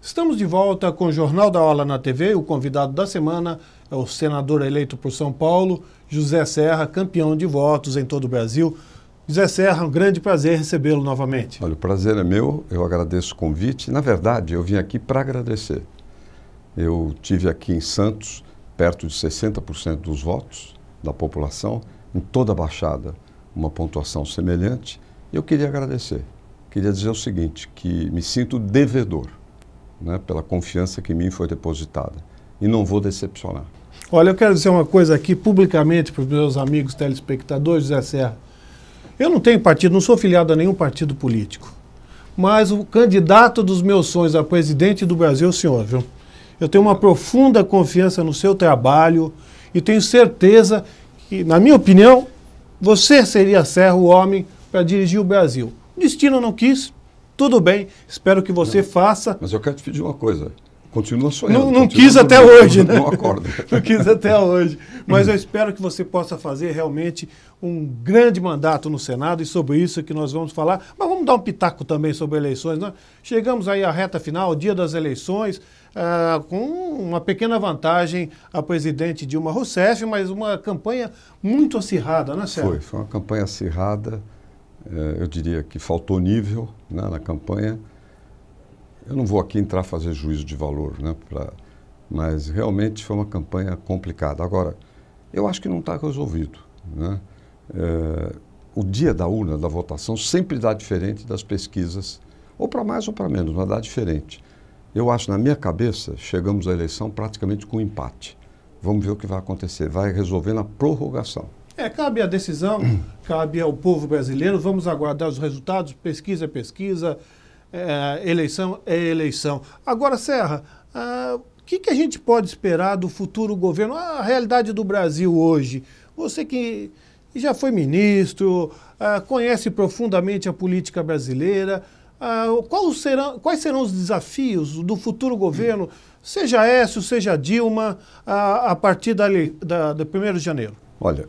Estamos de volta com o Jornal da Aula na TV. O convidado da semana é o senador eleito por São Paulo, José Serra, campeão de votos em todo o Brasil. José Serra, um grande prazer recebê-lo novamente. Olha, o prazer é meu, eu agradeço o convite. Na verdade, eu vim aqui para agradecer. Eu tive aqui em Santos perto de 60% dos votos da população, em toda a Baixada, uma pontuação semelhante. E eu queria agradecer. Queria dizer o seguinte, que me sinto devedor né, pela confiança que em mim foi depositada. E não vou decepcionar. Olha, eu quero dizer uma coisa aqui publicamente para os meus amigos telespectadores, José Serra. Eu não tenho partido, não sou filiado a nenhum partido político. Mas o candidato dos meus sonhos a presidente do Brasil, é o senhor, viu? Eu tenho uma profunda confiança no seu trabalho e tenho certeza que, na minha opinião, você seria Serra o homem para dirigir o Brasil. O destino não quis, tudo bem, espero que você não, faça. Mas eu quero te pedir uma coisa. Continua sonhando. Não, não quis até dormindo, hoje, né? Não acorda. não quis até hoje. Mas eu espero que você possa fazer realmente um grande mandato no Senado e sobre isso que nós vamos falar. Mas vamos dar um pitaco também sobre eleições. Né? Chegamos aí à reta final, dia das eleições, ah, com uma pequena vantagem a presidente Dilma Rousseff, mas uma campanha muito acirrada, né, Sérgio? Foi, foi uma campanha acirrada eh, eu diria que faltou nível né, na campanha. Eu não vou aqui entrar a fazer juízo de valor, né, pra, mas realmente foi uma campanha complicada. Agora, eu acho que não está resolvido. Né? É, o dia da urna, da votação, sempre dá diferente das pesquisas, ou para mais ou para menos, mas dá diferente. Eu acho, na minha cabeça, chegamos à eleição praticamente com empate. Vamos ver o que vai acontecer. Vai resolver na prorrogação. É, cabe a decisão, cabe ao povo brasileiro. Vamos aguardar os resultados, pesquisa é pesquisa, é, eleição é eleição. Agora, Serra, ah, o que, que a gente pode esperar do futuro governo? A realidade do Brasil hoje. Você que já foi ministro, ah, conhece profundamente a política brasileira. Ah, quais, serão, quais serão os desafios do futuro governo, seja Écio, seja Dilma, a partir da, da, do 1 de janeiro? Olha,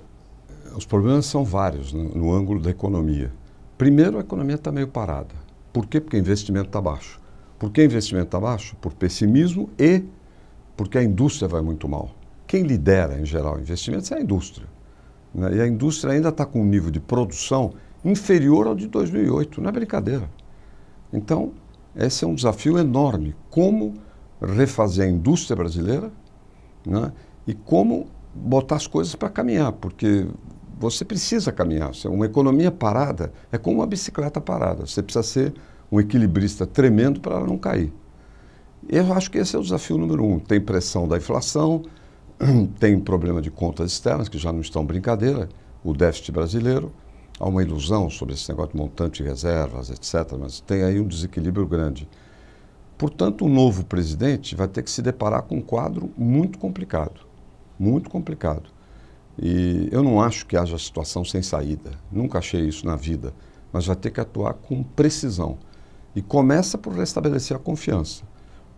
os problemas são vários né, no ângulo da economia. Primeiro, a economia está meio parada. Por quê? Porque o investimento está baixo. Por que o investimento está baixo? Por pessimismo e porque a indústria vai muito mal. Quem lidera, em geral, investimentos é a indústria. Né? E a indústria ainda está com um nível de produção inferior ao de 2008. Não é brincadeira. Então, esse é um desafio enorme. Como refazer a indústria brasileira né? e como botar as coisas para caminhar, porque você precisa caminhar. É uma economia parada é como uma bicicleta parada. Você precisa ser um equilibrista tremendo para ela não cair. Eu acho que esse é o desafio número um. Tem pressão da inflação, tem problema de contas externas, que já não estão brincadeira, o déficit brasileiro. Há uma ilusão sobre esse negócio de montante de reservas, etc. Mas tem aí um desequilíbrio grande. Portanto, o novo presidente vai ter que se deparar com um quadro muito complicado. Muito complicado e eu não acho que haja situação sem saída. Nunca achei isso na vida. Mas vai ter que atuar com precisão. E começa por restabelecer a confiança.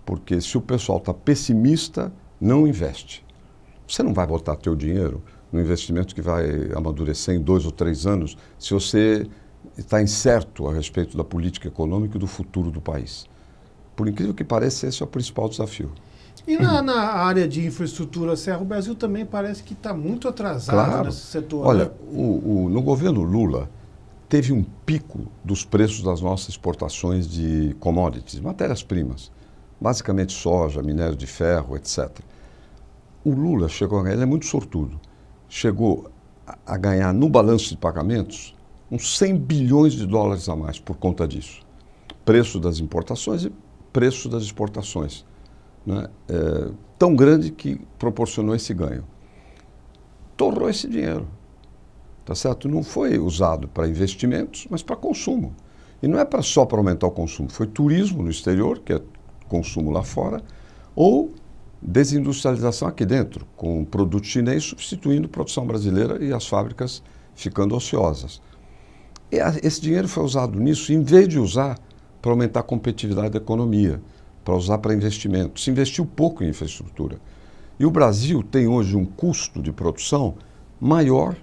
Porque se o pessoal está pessimista, não investe. Você não vai botar teu dinheiro no investimento que vai amadurecer em dois ou três anos se você está incerto a respeito da política econômica e do futuro do país. Por incrível que pareça, esse é o principal desafio. E na, na, área de infraestrutura, Serra, o Brasil também parece que está muito atrasado claro. nesse setor. Olha, né? o, o, no governo Lula, teve um pico dos preços das nossas exportações de commodities, matérias-primas, basicamente soja, minério de ferro, etc. O Lula chegou a ganhar, ele é muito sortudo, chegou a ganhar no balanço de pagamentos uns 100 bilhões de dólares a mais por conta disso. Preço das importações e preço das exportações né, é, tão grande que proporcionou esse ganho. Torrou esse dinheiro, tá certo? Não foi usado para investimentos, mas para consumo. E não é para só para aumentar o consumo, foi turismo no exterior, que é consumo lá fora, ou desindustrialização aqui dentro, com o produto chinês substituindo a produção brasileira e as fábricas ficando ociosas. E esse dinheiro foi usado nisso, em vez de usar para aumentar a competitividade da economia para usar para investimento. Se investiu pouco em infraestrutura. E o Brasil tem hoje um custo de produção maior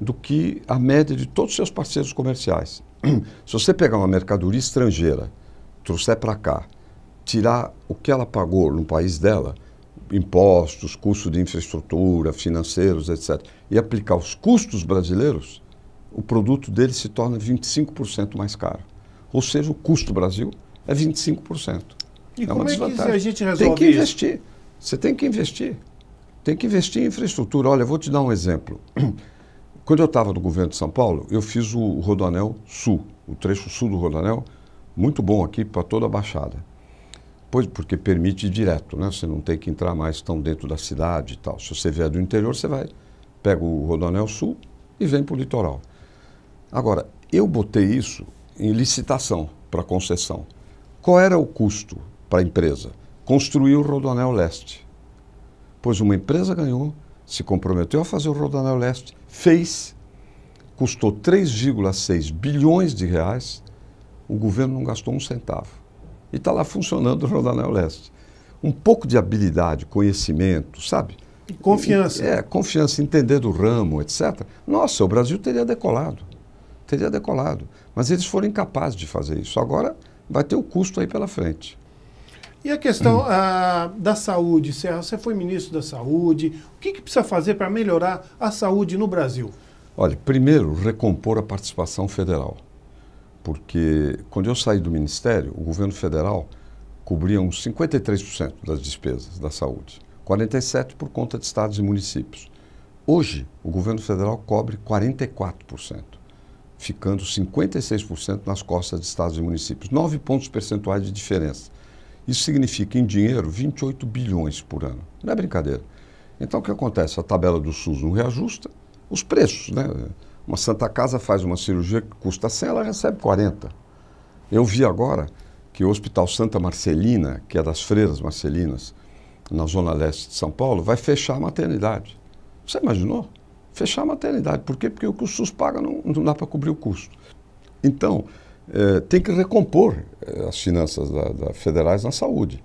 do que a média de todos os seus parceiros comerciais. Se você pegar uma mercadoria estrangeira, trouxer para cá, tirar o que ela pagou no país dela, impostos, custo de infraestrutura, financeiros, etc., e aplicar os custos brasileiros, o produto dele se torna 25% mais caro. Ou seja, o custo Brasil é 25%. E é como é que a gente resolve Tem que isso? investir. Você tem que investir. Tem que investir em infraestrutura. Olha, eu vou te dar um exemplo. Quando eu estava no governo de São Paulo, eu fiz o Rodoanel Sul, o trecho sul do Rodoanel, muito bom aqui para toda a Baixada. Pois, porque permite direto, né? Você não tem que entrar mais tão dentro da cidade e tal. Se você vier do interior, você vai, pega o Rodoanel Sul e vem para o litoral. Agora, eu botei isso em licitação para concessão. Qual era o custo? para a empresa. Construiu o Rodoanel Leste. Pois uma empresa ganhou, se comprometeu a fazer o Rodoanel Leste, fez, custou 3,6 bilhões de reais, o governo não gastou um centavo. E está lá funcionando o Rodoanel Leste. Um pouco de habilidade, conhecimento, sabe? E confiança. É, confiança, entender do ramo, etc. Nossa, o Brasil teria decolado. Teria decolado. Mas eles foram incapazes de fazer isso. Agora vai ter o custo aí pela frente. E a questão hum. da saúde, Serra, você foi ministro da Saúde. O que, que precisa fazer para melhorar a saúde no Brasil? Olha, primeiro, recompor a participação federal. Porque quando eu saí do ministério, o governo federal cobria uns 53% das despesas da saúde, 47% por conta de estados e municípios. Hoje, o governo federal cobre 44%, ficando 56% nas costas de estados e municípios. Nove pontos percentuais de diferença. Isso significa, em dinheiro, 28 bilhões por ano. Não é brincadeira. Então, o que acontece? A tabela do SUS não reajusta os preços. Né? Uma Santa Casa faz uma cirurgia que custa 100, ela recebe 40. Eu vi agora que o Hospital Santa Marcelina, que é das Freiras Marcelinas, na Zona Leste de São Paulo, vai fechar a maternidade. Você imaginou? Fechar a maternidade. Por quê? Porque o que o SUS paga não, não dá para cobrir o custo. Então, eh, tem que recompor eh, as finanças da, da federais na saúde.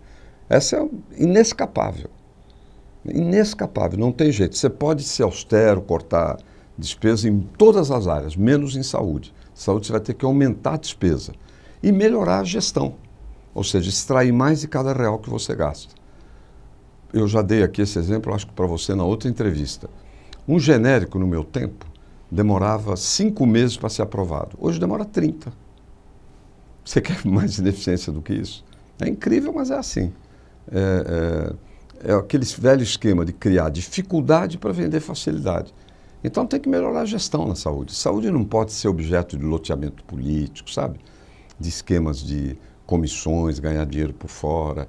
Essa é inescapável. Inescapável, não tem jeito. Você pode ser austero, cortar despesa em todas as áreas, menos em saúde. Saúde você vai ter que aumentar a despesa e melhorar a gestão, ou seja, extrair mais de cada real que você gasta. Eu já dei aqui esse exemplo, acho que para você na outra entrevista. Um genérico no meu tempo demorava cinco meses para ser aprovado. Hoje demora 30. Você quer mais ineficiência do que isso? É incrível, mas é assim. É, é, é aquele velho esquema de criar dificuldade para vender facilidade. Então tem que melhorar a gestão na saúde. Saúde não pode ser objeto de loteamento político, sabe? De esquemas de comissões, ganhar dinheiro por fora.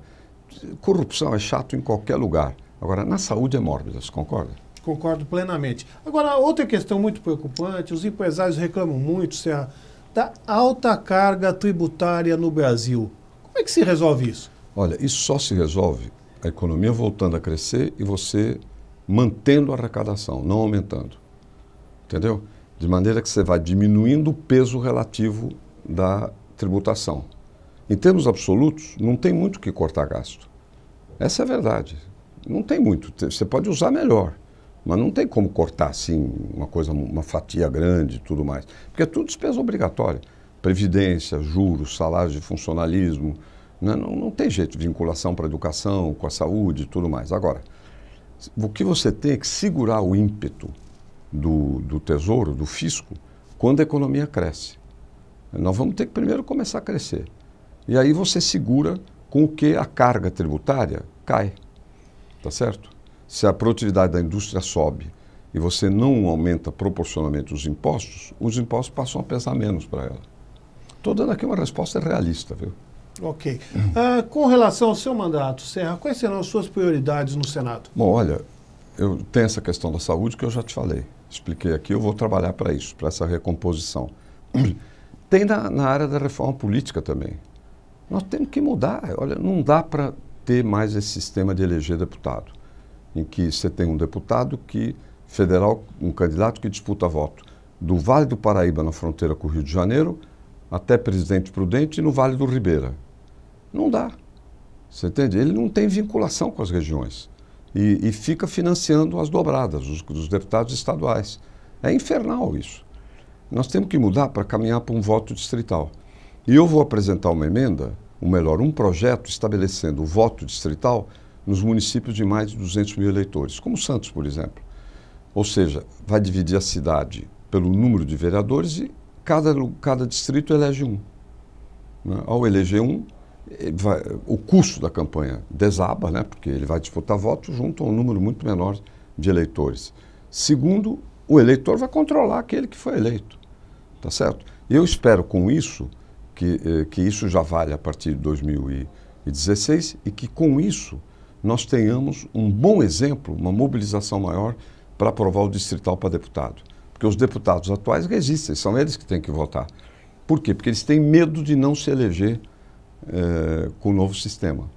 Corrupção é chato em qualquer lugar. Agora, na saúde é mórbida, você concorda? Concordo plenamente. Agora, outra questão muito preocupante, os empresários reclamam muito se a da tá alta carga tributária no Brasil. Como é que se resolve isso? Olha, isso só se resolve a economia voltando a crescer e você mantendo a arrecadação, não aumentando. Entendeu? De maneira que você vai diminuindo o peso relativo da tributação. Em termos absolutos, não tem muito que cortar gasto. Essa é a verdade. Não tem muito. Você pode usar melhor. Mas não tem como cortar assim uma coisa, uma fatia grande e tudo mais. Porque é tudo despesa obrigatória. Previdência, juros, salários de funcionalismo. Né? Não, não tem jeito de vinculação para a educação, com a saúde e tudo mais. Agora, o que você tem é que segurar o ímpeto do, do tesouro, do fisco, quando a economia cresce. Nós vamos ter que primeiro começar a crescer. E aí você segura com o que a carga tributária cai. Tá certo? Se a produtividade da indústria sobe e você não aumenta proporcionalmente os impostos, os impostos passam a pesar menos para ela. Estou dando aqui uma resposta realista, viu? Ok. Uh, com relação ao seu mandato, Serra, quais serão as suas prioridades no Senado? Bom, olha, eu tenho essa questão da saúde que eu já te falei, expliquei aqui, eu vou trabalhar para isso, para essa recomposição. Tem na, na, área da reforma política também. Nós temos que mudar. Olha, não dá para ter mais esse sistema de eleger deputado em que você tem um deputado que federal, um candidato que disputa voto do Vale do Paraíba na fronteira com o Rio de Janeiro até Presidente Prudente no Vale do Ribeira. Não dá. Você entende? Ele não tem vinculação com as regiões e, e fica financiando as dobradas os, dos deputados estaduais. É infernal isso. Nós temos que mudar para caminhar para um voto distrital. E eu vou apresentar uma emenda, ou melhor, um projeto estabelecendo o voto distrital nos municípios de mais de 200 mil eleitores, como Santos, por exemplo. Ou seja, vai dividir a cidade pelo número de vereadores e cada, cada distrito elege um. Né? Ao eleger um, eh, vai, o custo da campanha desaba, né? porque ele vai disputar votos junto a um número muito menor de eleitores. Segundo, o eleitor vai controlar aquele que foi eleito. Tá certo? Eu espero com isso que, eh, que isso já vale a partir de 2016 e que com isso nós tenhamos um bom exemplo, uma mobilização maior para aprovar o distrital para deputado. Porque os deputados atuais resistem, são eles que têm que votar. Por quê? Porque eles têm medo de não se eleger eh, com o novo sistema.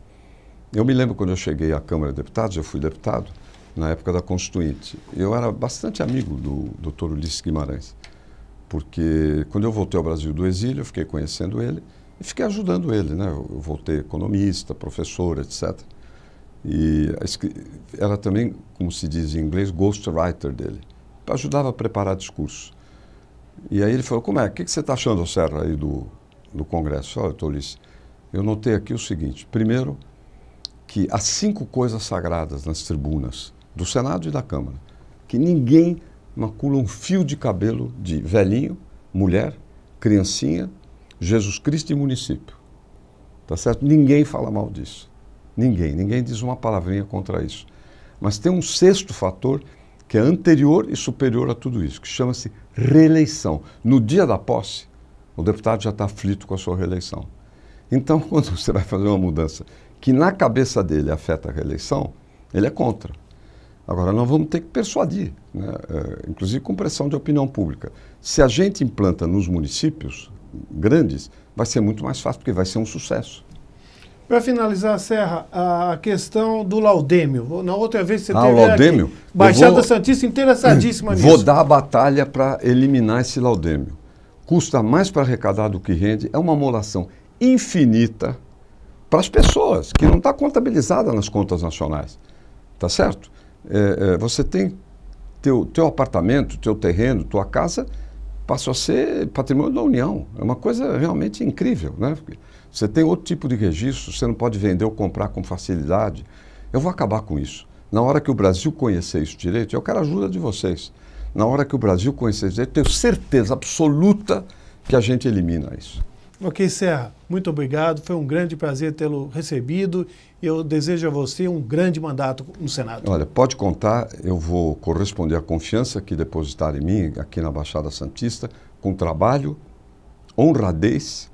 Eu me lembro quando eu cheguei à Câmara de Deputados, eu fui deputado, na época da Constituinte. Eu era bastante amigo do doutor Ulisses Guimarães, porque quando eu voltei ao Brasil do exílio, eu fiquei conhecendo ele e fiquei ajudando ele. Né? Eu voltei economista, professor, etc. E ela também, como se diz em inglês, ghostwriter dele. Ajudava a preparar discursos. E aí ele falou, como é? O que, que você está achando, Serra, aí do, do Congresso? Olha, Tolice, eu notei aqui o seguinte. Primeiro, que há cinco coisas sagradas nas tribunas do Senado e da Câmara, que ninguém macula um fio de cabelo de velhinho, mulher, criancinha, Jesus Cristo e município. Tá certo? Ninguém fala mal disso. Ninguém, ninguém diz uma palavrinha contra isso. Mas tem um sexto fator que é anterior e superior a tudo isso, que chama-se reeleição. No dia da posse, o deputado já está aflito com a sua reeleição. Então, quando você vai fazer uma mudança que na cabeça dele afeta a reeleição, ele é contra. Agora, nós vamos ter que persuadir, né? É, inclusive com pressão de opinião pública. Se a gente implanta nos municípios grandes, vai ser muito mais fácil, porque vai ser um sucesso. Para finalizar, Serra, a questão do Laudêmio. Na outra vez você ah, teve o Laudêmio? Aqui. Baixada vou, Santista interessadíssima nisso. Vou dar a batalha para eliminar esse Laudêmio. Custa mais para arrecadar do que rende. É uma molação infinita para as pessoas, que não está contabilizada nas contas nacionais. Tá certo? É, é, você tem teu, teu apartamento, teu terreno, tua casa, passou a ser patrimônio da União. É uma coisa realmente incrível, né? Porque, você tem outro tipo de registro, você não pode vender ou comprar com facilidade. Eu vou acabar com isso. Na hora que o Brasil conhecer isso direito, eu quero a ajuda de vocês. Na hora que o Brasil conhecer isso direito, tenho certeza absoluta que a gente elimina isso. Ok, Serra, muito obrigado. Foi um grande prazer tê-lo recebido. Eu desejo a você um grande mandato no Senado. Olha, pode contar, eu vou corresponder à confiança que depositaram em mim aqui na Baixada Santista com trabalho, honradez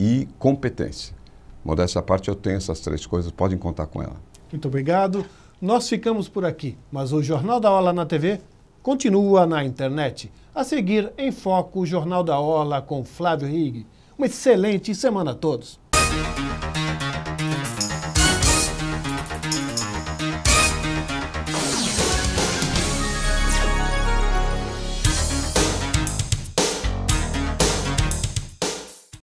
e competência. Modéstia à parte, eu tenho essas três coisas, podem contar com ela. Muito obrigado. Nós ficamos por aqui, mas o Jornal da Aula na TV continua na internet. A seguir, em foco, o Jornal da Aula com Flávio Rigue. Uma excelente semana a todos.